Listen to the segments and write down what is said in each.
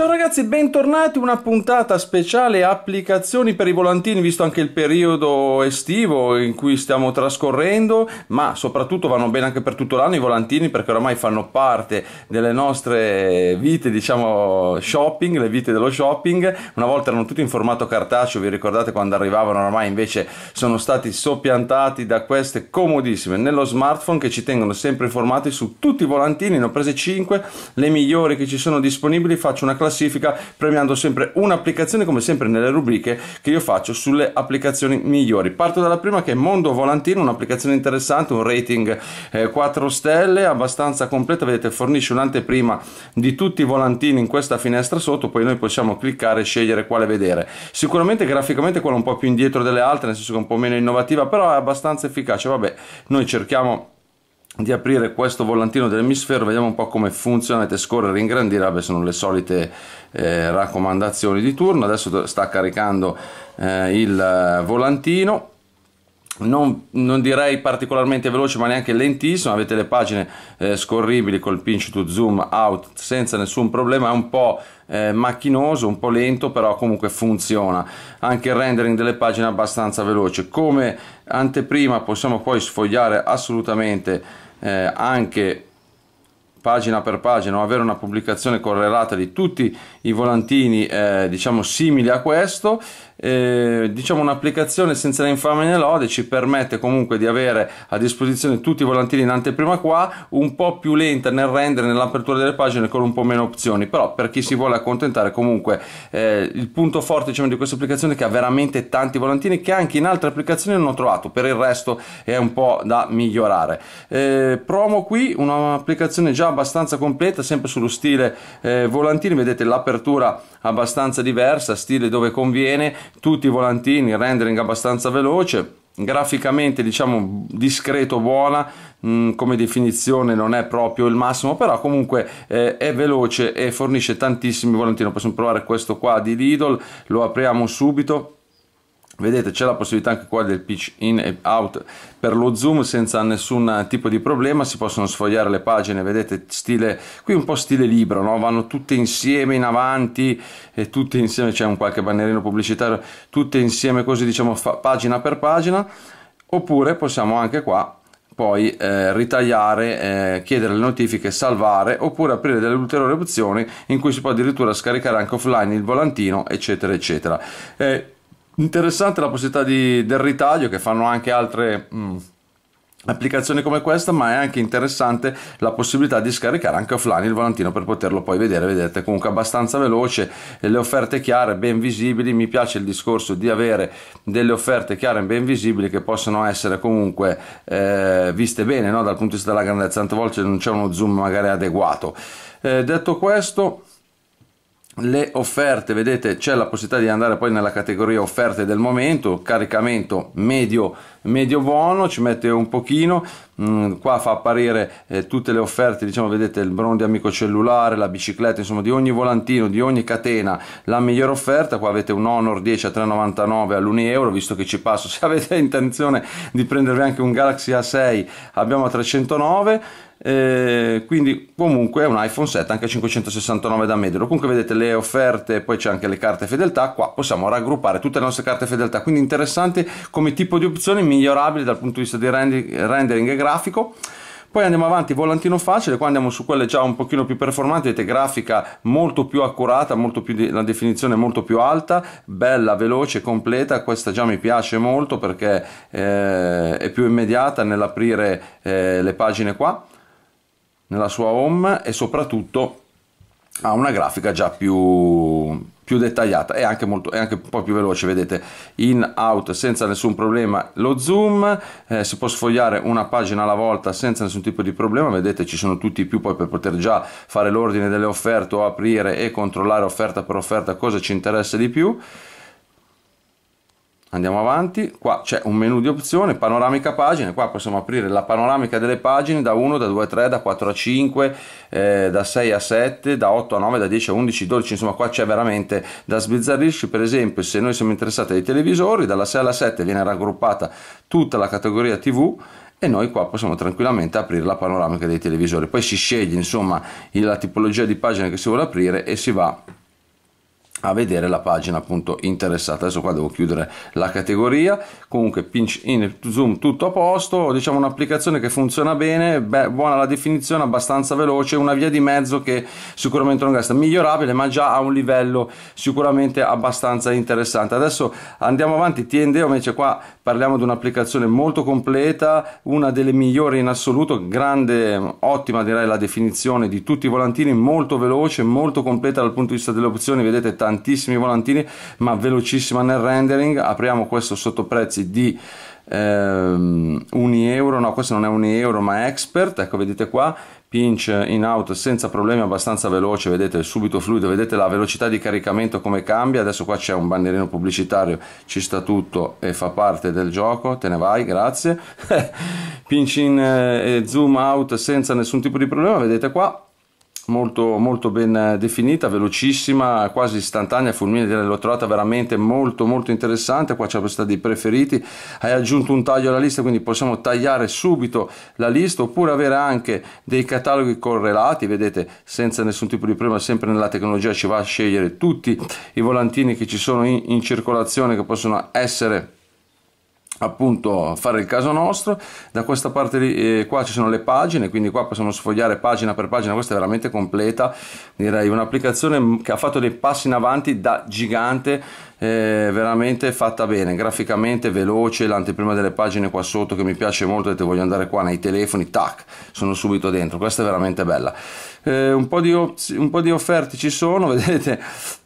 Ciao ragazzi, bentornati una puntata speciale applicazioni per i volantini, visto anche il periodo estivo in cui stiamo trascorrendo, ma soprattutto vanno bene anche per tutto l'anno i volantini perché oramai fanno parte delle nostre vite, diciamo, shopping, le vite dello shopping. Una volta erano tutti in formato cartaceo, vi ricordate quando arrivavano, oramai invece sono stati soppiantati da queste comodissime nello smartphone che ci tengono sempre informati su tutti i volantini, ne ho prese 5, le migliori che ci sono disponibili, faccio una classifica classifica premiando sempre un'applicazione come sempre nelle rubriche che io faccio sulle applicazioni migliori. Parto dalla prima che è Mondo Volantino, un'applicazione interessante, un rating eh, 4 stelle, abbastanza completa, vedete fornisce un'anteprima di tutti i volantini in questa finestra sotto, poi noi possiamo cliccare e scegliere quale vedere. Sicuramente graficamente quella un po' più indietro delle altre, nel senso che è un po' meno innovativa, però è abbastanza efficace. Vabbè, noi cerchiamo di aprire questo volantino dell'emisfero vediamo un po' come funziona funzionate scorrere e ingrandire vabbè sono le solite eh, raccomandazioni di turno adesso sta caricando eh, il volantino non, non, direi particolarmente veloce ma neanche lentissimo, avete le pagine eh, scorribili col pinch to zoom out senza nessun problema, è un po' eh, macchinoso, un po' lento però comunque funziona, anche il rendering delle pagine è abbastanza veloce, come anteprima possiamo poi sfogliare assolutamente eh, anche pagina per pagina o avere una pubblicazione correlata di tutti i volantini eh, diciamo simili a questo eh, diciamo un'applicazione senza infame né lode ci permette comunque di avere a disposizione tutti i volantini in anteprima qua un po' più lenta nel rendere nell'apertura delle pagine con un po' meno opzioni però per chi si vuole accontentare comunque eh, il punto forte diciamo, di questa applicazione è che ha veramente tanti volantini che anche in altre applicazioni non ho trovato per il resto è un po' da migliorare eh, promo qui un'applicazione già abbastanza completa, sempre sullo stile eh, volantini, vedete l'apertura abbastanza diversa, stile dove conviene, tutti i volantini, rendering abbastanza veloce graficamente diciamo discreto buona mh, mm, come definizione non è proprio il massimo però comunque eh, è veloce e fornisce tantissimi volantini possiamo provare questo qua di Lidl lo apriamo subito Vedete c'è la possibilità anche qua del pitch in e out per lo zoom senza nessun tipo di problema, si possono sfogliare le pagine, vedete stile, qui un po' stile libro, no? vanno tutte insieme in avanti e tutte insieme, c'è un qualche bannerino pubblicitario, tutte insieme così diciamo pagina per pagina, oppure possiamo anche qua poi eh, ritagliare, eh, chiedere le notifiche, salvare oppure aprire delle ulteriori opzioni in cui si può addirittura scaricare anche offline il volantino eccetera eccetera. Eh, interessante la possibilità di, del ritaglio che fanno anche altre mh, mm, applicazioni come questa ma è anche interessante la possibilità di scaricare anche offline il volantino per poterlo poi vedere vedete comunque abbastanza veloce le offerte chiare ben visibili mi piace il discorso di avere delle offerte chiare e ben visibili che possono essere comunque eh, viste bene no? dal punto di vista della grandezza tante volte non c'è uno zoom magari adeguato eh, detto questo le offerte vedete c'è la possibilità di andare poi nella categoria offerte del momento caricamento medio medio buono ci mette un pochino mm, qua fa apparire eh, tutte le offerte diciamo vedete il brono amico cellulare la bicicletta insomma di ogni volantino di ogni catena la migliore offerta qua avete un honor 10 a 3,99 all'1 euro visto che ci passo se avete intenzione di prendervi anche un galaxy a6 abbiamo a 309 eh, quindi comunque è un iPhone 7 anche 569 da medio comunque vedete le offerte poi c'è anche le carte fedeltà qua possiamo raggruppare tutte le nostre carte fedeltà quindi interessante come tipo di opzioni migliorabile dal punto di vista di rendering e grafico poi andiamo avanti, volantino facile, qua andiamo su quelle già un pochino più performanti, vedete grafica molto più accurata, molto più di, la definizione molto più alta, bella, veloce, completa, questa già mi piace molto perché eh, è più immediata nell'aprire eh, le pagine qua nella sua home e soprattutto ha una grafica già più, più dettagliata e anche, molto, è anche un po' più veloce vedete in out senza nessun problema lo zoom eh, si può sfogliare una pagina alla volta senza nessun tipo di problema vedete ci sono tutti i più poi per poter già fare l'ordine delle offerte o aprire e controllare offerta per offerta cosa ci interessa di più andiamo avanti qua c'è un menu di opzione panoramica pagine qua possiamo aprire la panoramica delle pagine da 1 da 2 a 3 da 4 a 5 eh, da 6 a 7 da 8 a 9 da 10 a 11 12 insomma qua c'è veramente da sbizzarrirci per esempio se noi siamo interessati ai televisori dalla 6 alla 7 viene raggruppata tutta la categoria tv e noi qua possiamo tranquillamente aprire la panoramica dei televisori poi si sceglie insomma la tipologia di pagina che si vuole aprire e si va a vedere la pagina appunto interessata adesso qua devo chiudere la categoria comunque pinch in zoom tutto a posto diciamo un'applicazione che funziona bene beh, buona la definizione abbastanza veloce una via di mezzo che sicuramente non gasta migliorabile ma già a un livello sicuramente abbastanza interessante adesso andiamo avanti TNDO invece qua parliamo di un'applicazione molto completa una delle migliori in assoluto grande ottima direi la definizione di tutti i volantini molto veloce molto completa dal punto di vista delle opzioni vedete tanti tantissimi volantini ma velocissima nel rendering apriamo questo sotto prezzi di ehm, 1 euro no questo non è 1 euro ma expert ecco vedete qua pinch in out senza problemi abbastanza veloce vedete subito fluido vedete la velocità di caricamento come cambia adesso qua c'è un bandierino pubblicitario ci sta tutto e fa parte del gioco te ne vai grazie pinch in eh, e zoom out senza nessun tipo di problema vedete qua molto, molto ben definita, velocissima, quasi istantanea, fulminea, l'ho trovata veramente molto molto interessante, qua c'è la possibilità dei preferiti, hai aggiunto un taglio alla lista, quindi possiamo tagliare subito la lista oppure avere anche dei cataloghi correlati, vedete senza nessun tipo di problema, sempre nella tecnologia ci va a scegliere tutti i volantini che ci sono in, in circolazione che possono essere appunto fare il caso nostro da questa parte di, eh, qua ci sono le pagine quindi qua possiamo sfogliare pagina per pagina questa è veramente completa direi un'applicazione che ha fatto dei passi in avanti da gigante eh, veramente fatta bene, graficamente veloce, l'anteprima delle pagine qua sotto che mi piace molto, detto voglio andare qua nei telefoni, tac, sono subito dentro, questa è veramente bella. Eh, un, po di un po' di offerte ci sono, vedete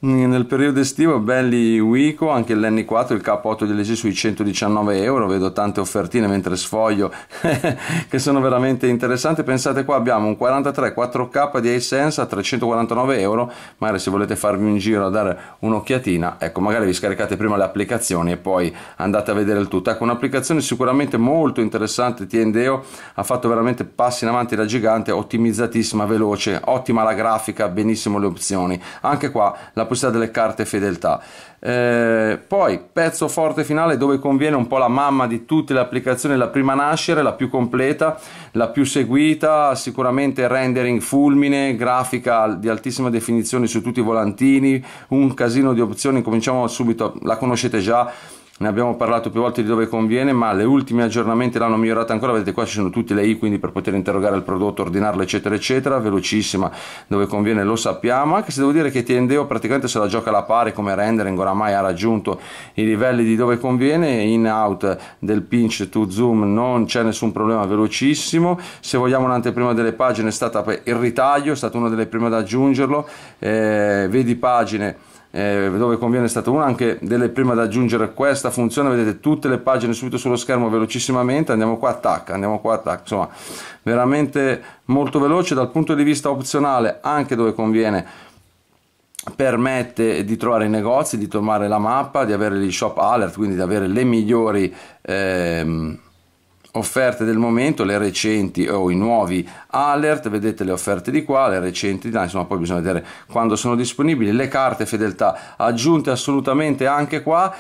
nel periodo estivo belli Wico, anche l'N4, il K8 di LG sui 119 euro, vedo tante offertine mentre sfoglio che sono veramente interessanti, pensate qua abbiamo un 43 4K di ASense a 349 euro, magari se volete farvi un giro a dare un'occhiatina, ecco magari vi scaricate prima le applicazioni e poi andate a vedere il tutto ecco un'applicazione sicuramente molto interessante Tiendeo, ha fatto veramente passi in avanti da gigante ottimizzatissima veloce ottima la grafica benissimo le opzioni anche qua la possibilità delle carte fedeltà eh, poi pezzo forte finale dove conviene un po' la mamma di tutte le applicazioni, la prima nascere, la più completa, la più seguita, sicuramente rendering fulmine, grafica di altissima definizione su tutti i volantini, un casino di opzioni, cominciamo subito, la conoscete già, ne abbiamo parlato più volte di dove conviene, ma le ultime aggiornamenti l'hanno migliorata ancora, vedete qua ci sono tutte le i, quindi per poter interrogare il prodotto, ordinarlo eccetera eccetera, velocissima, dove conviene lo sappiamo, anche se devo dire che Tendeo praticamente se la gioca alla pari come rendering, oramai ha raggiunto i livelli di dove conviene, in out del pinch to zoom non c'è nessun problema, velocissimo, se vogliamo un'anteprima delle pagine è stata il ritaglio, è stata una delle prime ad aggiungerlo, eh, vedi pagine eh, dove conviene è stata una anche delle prime da aggiungere questa funzione vedete tutte le pagine subito sullo schermo velocissimamente andiamo qua attacca andiamo qua attacca insomma veramente molto veloce dal punto di vista opzionale anche dove conviene permette di trovare i negozi di trovare la mappa di avere gli shop alert quindi di avere le migliori ehm, offerte del momento, le recenti o oh, i nuovi alert, vedete le offerte di qua, le recenti di là, insomma poi bisogna vedere quando sono disponibili, le carte fedeltà aggiunte assolutamente anche qua,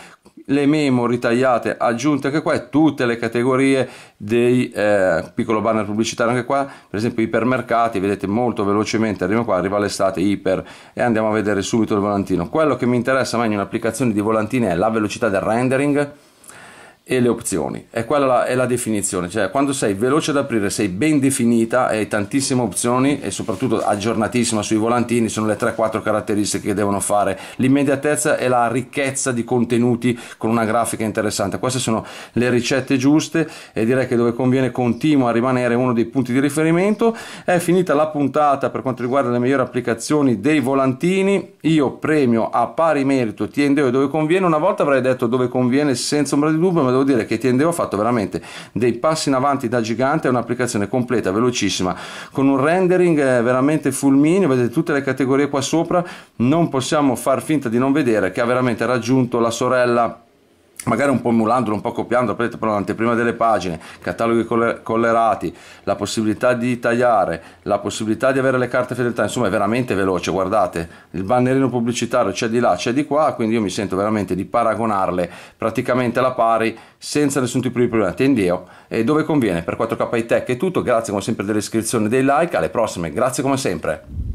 le memo ritagliate aggiunte anche qua e tutte le categorie dei eh, piccolo banner pubblicitario anche qua per esempio ipermercati vedete molto velocemente arriviamo qua arriva l'estate iper e andiamo a vedere subito il volantino quello che mi interessa meglio in un'applicazione di volantini è la velocità del rendering e le opzioni. È quella la, è la definizione, cioè quando sei veloce ad aprire, sei ben definita e hai tantissime opzioni e soprattutto aggiornatissima sui volantini, sono le 3-4 caratteristiche che devono fare, l'immediatezza e la ricchezza di contenuti con una grafica interessante. Queste sono le ricette giuste e direi che dove conviene continua a rimanere uno dei punti di riferimento. È finita la puntata per quanto riguarda le migliori applicazioni dei volantini, io premio a pari merito TNDO dove conviene, una volta avrei detto dove conviene senza ombra di dubbio, ma devo dire che Tendeo ha fatto veramente dei passi in avanti da gigante, è un'applicazione completa, velocissima, con un rendering eh, veramente fulmineo, vedete tutte le categorie qua sopra, non possiamo far finta di non vedere che ha veramente raggiunto la sorella magari un po' emulandolo, un po' copiando, però l'anteprima delle pagine, cataloghi collerati, la possibilità di tagliare, la possibilità di avere le carte fedeltà, insomma è veramente veloce, guardate, il bannerino pubblicitario c'è di là, c'è di qua, quindi io mi sento veramente di paragonarle praticamente alla pari senza nessun tipo di problema, tendeo, e dove conviene, per 4K Tech è tutto, grazie come sempre dell'iscrizione, dei like, alle prossime, grazie come sempre.